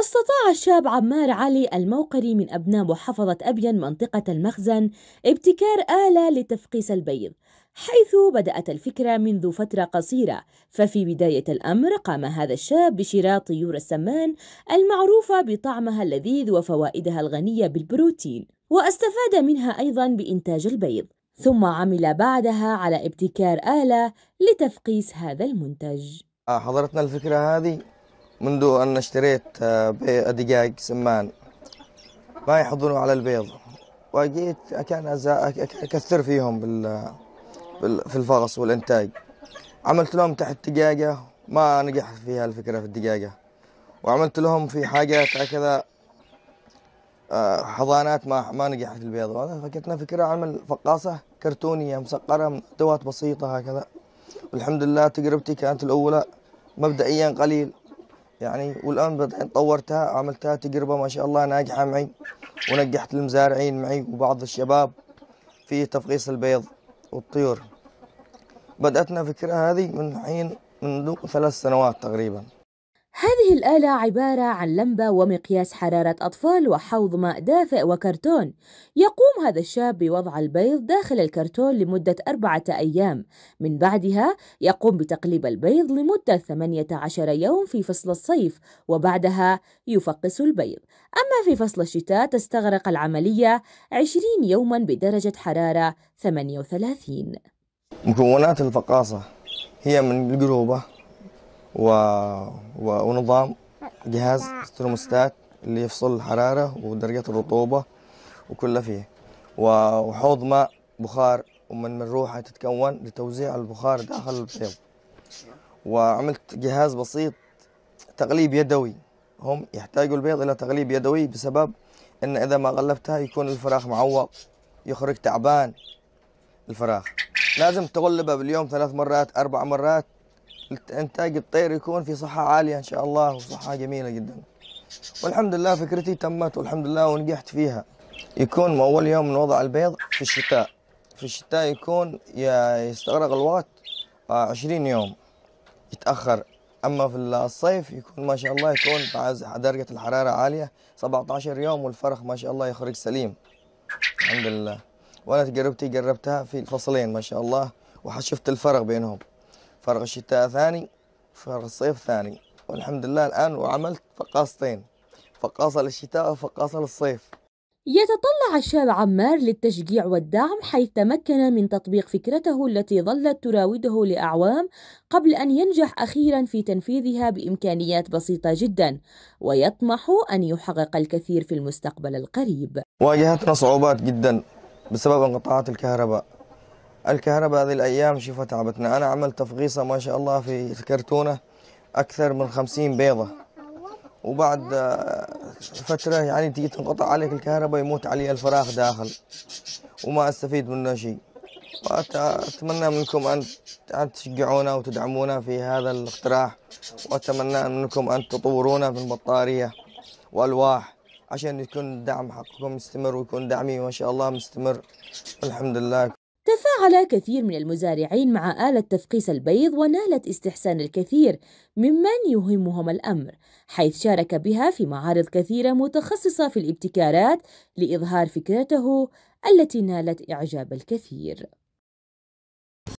استطاع الشاب عمار علي الموقري من أبناء محافظة أبين منطقة المخزن ابتكار آلة لتفقيس البيض حيث بدأت الفكرة منذ فترة قصيرة ففي بداية الأمر قام هذا الشاب بشراء طيور السمان المعروفة بطعمها اللذيذ وفوائدها الغنية بالبروتين واستفاد منها أيضا بإنتاج البيض ثم عمل بعدها على ابتكار آلة لتفقيس هذا المنتج آه، حضرتنا الفكرة هذه منذ أن اشتريت آه، دجاج سمان ما يحضنوا على البيض وجيت كان أكثر فيهم بال في الفرص والإنتاج عملت لهم تحت دجاجة ما نجحت فيها الفكرة في الدجاجة وعملت لهم في حاجات هكذا آه، حضانات ما ما نجحت البيض وأنا فكرتنا فكرة عمل فقاصة كرتونية مسقرة من أدوات بسيطة هكذا والحمد لله تجربتي كانت الأولى مبدئيا قليل يعني والان بعدين طورتها عملتها تجربه ما شاء الله ناجحه معي ونجحت المزارعين معي وبعض الشباب في تفقيس البيض والطيور بدأتنا فكرة هذه من حين منذ ثلاث سنوات تقريبا هذه الآلة عبارة عن لمبة ومقياس حرارة أطفال وحوض ماء دافئ وكرتون يقوم هذا الشاب بوضع البيض داخل الكرتون لمدة أربعة أيام من بعدها يقوم بتقليب البيض لمدة 18 يوم في فصل الصيف وبعدها يفقس البيض أما في فصل الشتاء تستغرق العملية 20 يوما بدرجة حرارة 38 مكونات الفقاصة هي من القروبة و... و... ونظام جهاز سترومستات اللي يفصل الحرارة ودرجة الرطوبة وكله فيه وحوض ماء بخار ومن من روحه تتكون لتوزيع البخار داخل البيض وعملت جهاز بسيط تغليب يدوي هم يحتاجوا البيض إلى تغليب يدوي بسبب أن إذا ما غلبتها يكون الفراخ معوق يخرج تعبان الفراخ لازم تغلبه باليوم ثلاث مرات أربع مرات انتاج الطير يكون في صحه عاليه ان شاء الله وصحه جميله جدا والحمد لله فكرتي تمت والحمد لله ونجحت فيها يكون اول يوم من وضع البيض في الشتاء في الشتاء يكون يستغرق الوقت آه، عشرين يوم يتأخر أما في الصيف يكون ما شاء الله يكون درجة الحرارة عالية 17 يوم والفرخ ما شاء الله يخرج سليم الحمد لله وأنا تجربتي جربتها في الفصلين ما شاء الله وحشفت الفرق بينهم فرغ الشتاء ثاني فرغ الصيف ثاني والحمد لله الآن وعملت فقاصتين فقاصة للشتاء وفقاصة للصيف يتطلع الشاب عمار للتشجيع والدعم حيث تمكن من تطبيق فكرته التي ظلت تراوده لأعوام قبل أن ينجح أخيرا في تنفيذها بإمكانيات بسيطة جدا ويطمح أن يحقق الكثير في المستقبل القريب واجهتنا صعوبات جدا بسبب انقطاعات الكهرباء الكهرباء هذه الأيام شوفوا تعبتنا أنا عملت تفغيصة ما شاء الله في الكرتونة أكثر من خمسين بيضة وبعد آه، فترة يعني تيجي تنقطع عليك الكهرباء يموت علي الفراغ داخل وما أستفيد منه شيء اتمنى منكم أن تشجعونا وتدعمونا في هذا الاقتراح وأتمنى منكم أن تطورونا في البطاريه وألواح عشان يكون الدعم حقكم مستمر ويكون دعمي ما شاء الله مستمر الحمد لله تفاعل كثير من المزارعين مع آلة تفقيس البيض ونالت استحسان الكثير ممن يهمهم الأمر حيث شارك بها في معارض كثيرة متخصصة في الابتكارات لإظهار فكرته التي نالت إعجاب الكثير